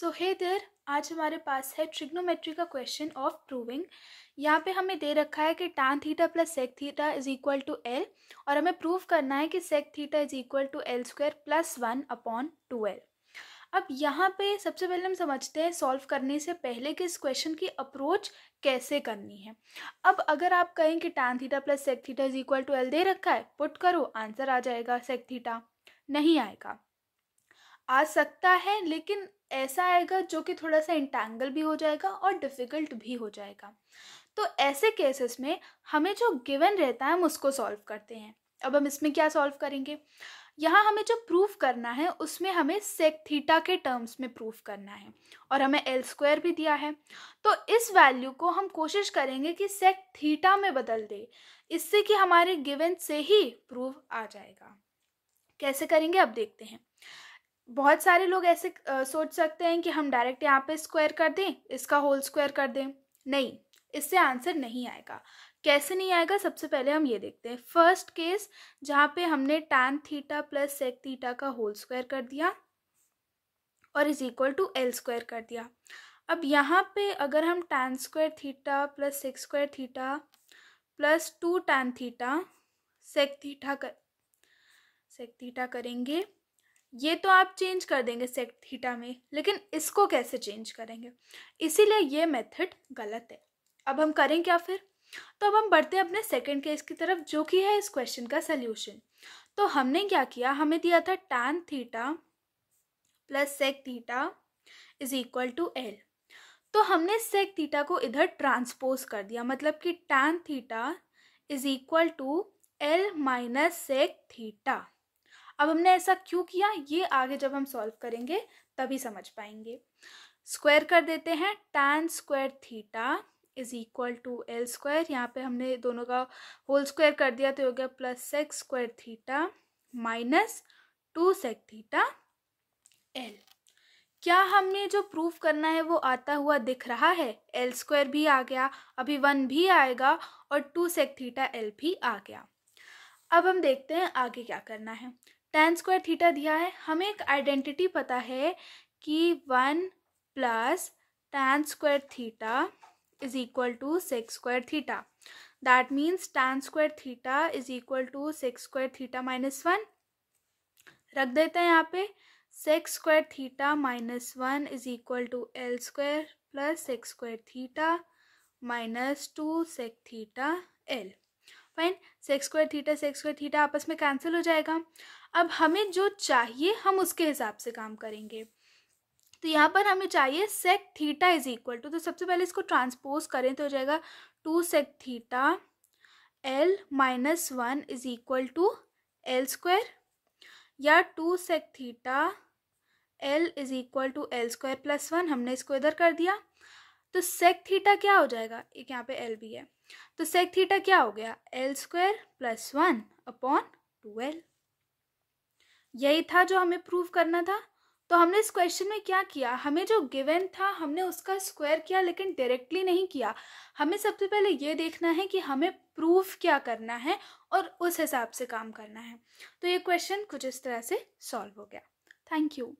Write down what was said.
सो हे देर आज हमारे पास है ट्रिग्नोमेट्री का क्वेश्चन ऑफ प्रूविंग यहाँ पे हमें दे रखा है कि tan theta plus sec theta is equal to L और हमें प्रूव करना है कि sec theta is equal to L square plus one upon two L अब यहाँ पे सबसे पहले हम समझते हैं सॉल्व करने से पहले कि इस क्वेश्चन की अप्रोच कैसे करनी है अब अगर आप कहें कि tan theta plus sec theta is equal to L दे रखा है पुट करो आंसर आ जाएगा सेक थीटा नहीं आएगा आ सकता है लेकिन ऐसा आएगा जो कि थोड़ा सा इंटैंगल भी हो जाएगा और डिफ़िकल्ट भी हो जाएगा तो ऐसे केसेस में हमें जो गिवन रहता है हम उसको सॉल्व करते हैं अब हम इसमें क्या सॉल्व करेंगे यहाँ हमें जो प्रूफ करना है उसमें हमें सेक थीटा के टर्म्स में प्रूफ करना है और हमें एल स्क्वायर भी दिया है तो इस वैल्यू को हम कोशिश करेंगे कि सेक थीटा में बदल दे इससे कि हमारे गिवन से ही प्रूफ आ जाएगा कैसे करेंगे अब देखते हैं बहुत सारे लोग ऐसे सोच सकते हैं कि हम डायरेक्ट यहाँ पे स्क्वायर कर दें इसका होल स्क्वायर कर दें नहीं इससे आंसर नहीं आएगा कैसे नहीं आएगा सबसे पहले हम ये देखते हैं फर्स्ट केस जहाँ पे हमने tan theta plus sec theta का होल स्क्वायर कर दिया और is equal to L square कर दिया अब यहाँ पे अगर हम tan square theta plus sec square theta plus two tan theta sec theta कर सेक थीटा करेंगे ये तो आप चेंज कर देंगे सेक थीटा में लेकिन इसको कैसे चेंज करेंगे इसीलिए ये मेथड गलत है अब हम करें क्या फिर तो अब हम बढ़ते हैं अपने सेकंड केस की तरफ जो कि है इस क्वेश्चन का सल्यूशन तो हमने क्या किया हमें दिया था tan theta plus sec theta is equal to L तो हमने सेक थीटा को इधर ट्रांसपोज कर दिया मतलब कि tan theta is equal to L minus sec theta अब हमने ऐसा क्यों किया ये आगे जब हम सॉल्व करेंगे तभी समझ पाएंगे स्क्वायर कर देते हैं tan square theta is equal to L square यहाँ पे हमने दोनों का होल स्क्वायर कर दिया तो हो गया plus sec square theta minus two sec theta L क्या हमने जो प्रूफ करना है वो आता हुआ दिख रहा है एल स्क्वायर भी आ गया अभी वन भी आएगा और टू सेक थीटा एल भी आ गया अब हम देखते हैं आगे क्या करना है टेन स्क्वायर थीटा दिया है हमें एक आइडेंटिटी पता है कि one plus tan square theta is equal to sec square theta that means tan square theta is equal to sec square theta minus one रख देते हैं यहाँ पे sec square theta minus one is equal to L square plus sec square theta minus two sec theta L fine sec square theta sec square theta आपस में cancel हो जाएगा अब हमें जो चाहिए हम उसके हिसाब से काम करेंगे तो यहाँ पर हमें चाहिए sec theta is equal to तो सबसे पहले इसको ट्रांसपोज करें तो हो जाएगा two sec theta L minus one is equal to L square या two sec theta L is equal to L square plus one हमने इसको इधर कर दिया तो सेक थीटा क्या हो जाएगा एक यहाँ पे एल भी है तो सेक थीटा क्या हो गया L square plus one upon two L यही था जो हमें प्रूव करना था तो हमने इस क्वेश्चन में क्या किया हमें जो गिवन था हमने उसका स्क्वायर किया लेकिन डायरेक्टली नहीं किया हमें सबसे पहले ये देखना है कि हमें प्रूफ क्या करना है और उस हिसाब से काम करना है तो ये क्वेश्चन कुछ इस तरह से सॉल्व हो गया थैंक यू